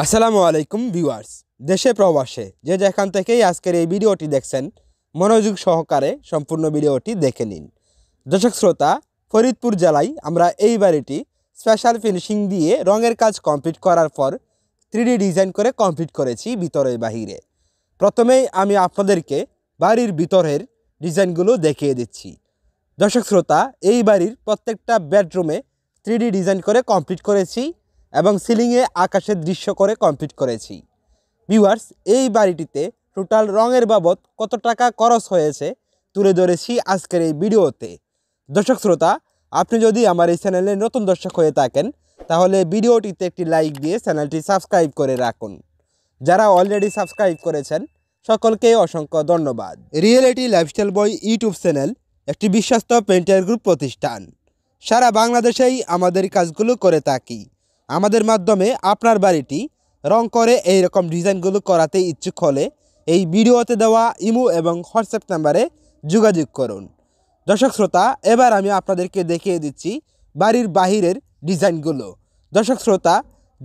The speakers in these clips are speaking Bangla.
আসসালামু আলাইকুম ভিউয়ার্স দেশে প্রবাসে যে যেখান থেকেই আজকের এই ভিডিওটি দেখছেন মনোযোগ সহকারে সম্পূর্ণ ভিডিওটি দেখে নিন দর্শক শ্রোতা ফরিদপুর জেলায় আমরা এই বাড়িটি স্পেশাল ফিনিশিং দিয়ে রঙের কাজ কমপ্লিট করার পর থ্রি ডিজাইন করে কমপ্লিট করেছি ভিতরের বাহিরে প্রথমেই আমি আপনাদেরকে বাড়ির ভিতরের ডিজাইনগুলো দেখিয়ে দিচ্ছি দর্শক শ্রোতা এই বাড়ির প্রত্যেকটা বেডরুমে থ্রি ডিজাইন করে কমপ্লিট করেছি এবং সিলিংয়ে আকাশের দৃশ্য করে কমপ্লিট করেছি ভিউয়ার্স এই বাড়িটিতে টোটাল রঙের বাবদ কত টাকা খরচ হয়েছে তুলে ধরেছি আজকের এই ভিডিওতে দর্শক শ্রোতা আপনি যদি আমার এই চ্যানেলে নতুন দর্শক হয়ে থাকেন তাহলে ভিডিওটিতে একটি লাইক দিয়ে চ্যানেলটি সাবস্ক্রাইব করে রাখুন যারা অলরেডি সাবস্ক্রাইব করেছেন সকলকে অসংখ্য ধন্যবাদ reality lifestyle boy YouTube channel একটি বিশ্বস্ত পেন্টার গ্রুপ প্রতিষ্ঠান সারা বাংলাদেশেই আমাদের কাজগুলো করে থাকি আমাদের মাধ্যমে আপনার বাড়িটি রং করে এই রকম ডিজাইনগুলো করাতে ইচ্ছুক হলে এই ভিডিওতে দেওয়া ইমো এবং হোয়াটসঅ্যাপ নাম্বারে যোগাযোগ করুন দর্শক শ্রোতা এবার আমি আপনাদেরকে দেখিয়ে দিচ্ছি বাড়ির বাহিরের ডিজাইনগুলো দর্শক শ্রোতা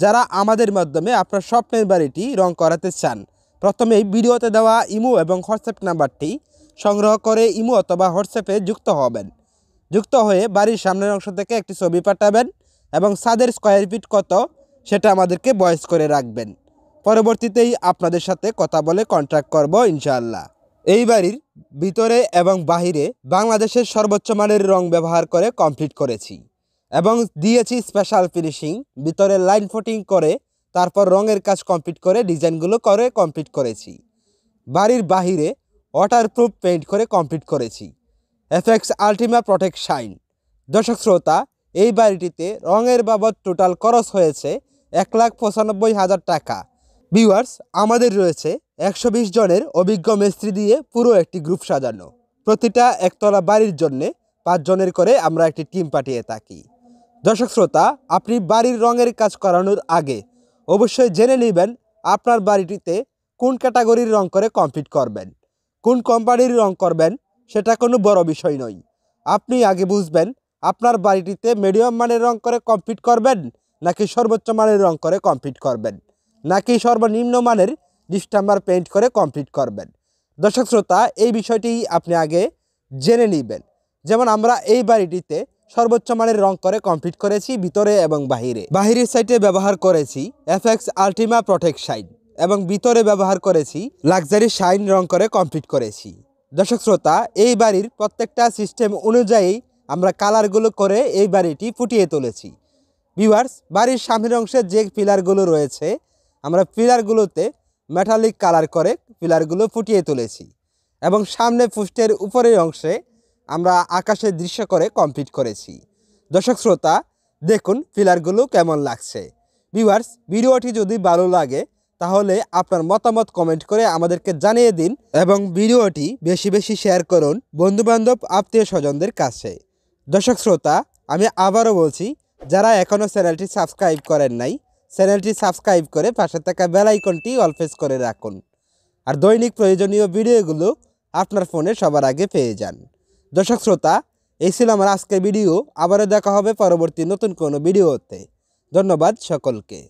যারা আমাদের মাধ্যমে আপনার স্বপ্নের বাড়িটি রং করাতে চান প্রথমে ভিডিওতে দেওয়া ইমো এবং হোয়াটসঅ্যাপ নাম্বারটি সংগ্রহ করে ইমো অথবা হোয়াটসঅ্যাপে যুক্ত হবেন যুক্ত হয়ে বাড়ির সামনের অংশ থেকে একটি ছবি পাঠাবেন এবং ছাদের স্কোয়ার ফিট কত সেটা আমাদেরকে বয়স করে রাখবেন পরবর্তীতেই আপনাদের সাথে কথা বলে কন্ট্রাক্ট করব ইনশাল্লাহ এই বাড়ির ভিতরে এবং বাহিরে বাংলাদেশের সর্বোচ্চ মানের রং ব্যবহার করে কমপ্লিট করেছি এবং দিয়েছি স্পেশাল ফিনিশিং ভিতরে লাইন ফোটিং করে তারপর রঙের কাজ কমপ্লিট করে ডিজাইনগুলো করে কমপ্লিট করেছি বাড়ির বাহিরে ওয়াটারপ্রুফ পেইন্ট করে কমপ্লিট করেছি এফএক্স আলটিমা প্রোটেক্ট শাইন দর্শক শ্রোতা এই বাড়িটিতে রঙের বাবদ টোটাল খরচ হয়েছে এক লাখ পঁচানব্বই হাজার টাকা ভিউয়ার্স আমাদের রয়েছে একশো বিশ জনের অভিজ্ঞ মিস্ত্রি দিয়ে পুরো একটি গ্রুপ সাজানো প্রতিটা একতলা বাড়ির জন্যে পাঁচজনের করে আমরা একটি টিম পাঠিয়ে থাকি দর্শক শ্রোতা আপনি বাড়ির রঙের কাজ করানোর আগে অবশ্যই জেনে নেবেন আপনার বাড়িটিতে কোন ক্যাটাগরির রং করে কমপ্লিট করবেন কোন কোম্পানির রং করবেন সেটা কোনো বড় বিষয় নয় আপনি আগে বুঝবেন আপনার বাড়িটিতে মিডিয়াম মানের রং করে কমপ্লিট করবেন নাকি সর্বোচ্চ মানের রং করে কমপ্লিট করবেন নাকি সর্বনিম্ন মানের ডিস্টাম্বার পেইন্ট করে কমপ্লিট করবেন দর্শক শ্রোতা এই বিষয়টি আপনি আগে জেনে নেবেন যেমন আমরা এই বাড়িটিতে সর্বোচ্চ মানের রং করে কমপ্লিট করেছি ভিতরে এবং বাহিরে বাহিরের সাইটে ব্যবহার করেছি এফএক্স আলটিমা প্রোটেক্ট শাইন এবং ভিতরে ব্যবহার করেছি লাক্সারি শাইন রং করে কমপ্লিট করেছি দর্শক শ্রোতা এই বাড়ির প্রত্যেকটা সিস্টেম অনুযায়ী আমরা কালারগুলো করে এই বাড়িটি ফুটিয়ে তুলেছি ভিউয়ার্স বাড়ির সামনের অংশে যে পিলারগুলো রয়েছে আমরা পিলারগুলোতে মেটালিক কালার করে পিলারগুলো ফুটিয়ে তুলেছি এবং সামনে ফুস্টের উপরের অংশে আমরা আকাশের দৃশ্য করে কমপ্লিট করেছি দর্শক শ্রোতা দেখুন পিলারগুলো কেমন লাগছে ভিউয়ার্স ভিডিওটি যদি ভালো লাগে তাহলে আপনার মতামত কমেন্ট করে আমাদেরকে জানিয়ে দিন এবং ভিডিওটি বেশি বেশি শেয়ার করুন বন্ধুবান্ধব আত্মীয় স্বজনদের কাছে দর্শক শ্রোতা আমি আবারও বলছি যারা এখনও চ্যানেলটি সাবস্ক্রাইব করেন নাই চ্যানেলটি সাবস্ক্রাইব করে পাশে থাকা বেলাইকনটি অলফেস করে রাখুন আর দৈনিক প্রয়োজনীয় ভিডিওগুলো আপনার ফোনে সবার আগে পেয়ে যান দর্শক শ্রোতা এই ছিল আমার আজকের ভিডিও আবারও দেখা হবে পরবর্তী নতুন কোনো ভিডিওতে ধন্যবাদ সকলকে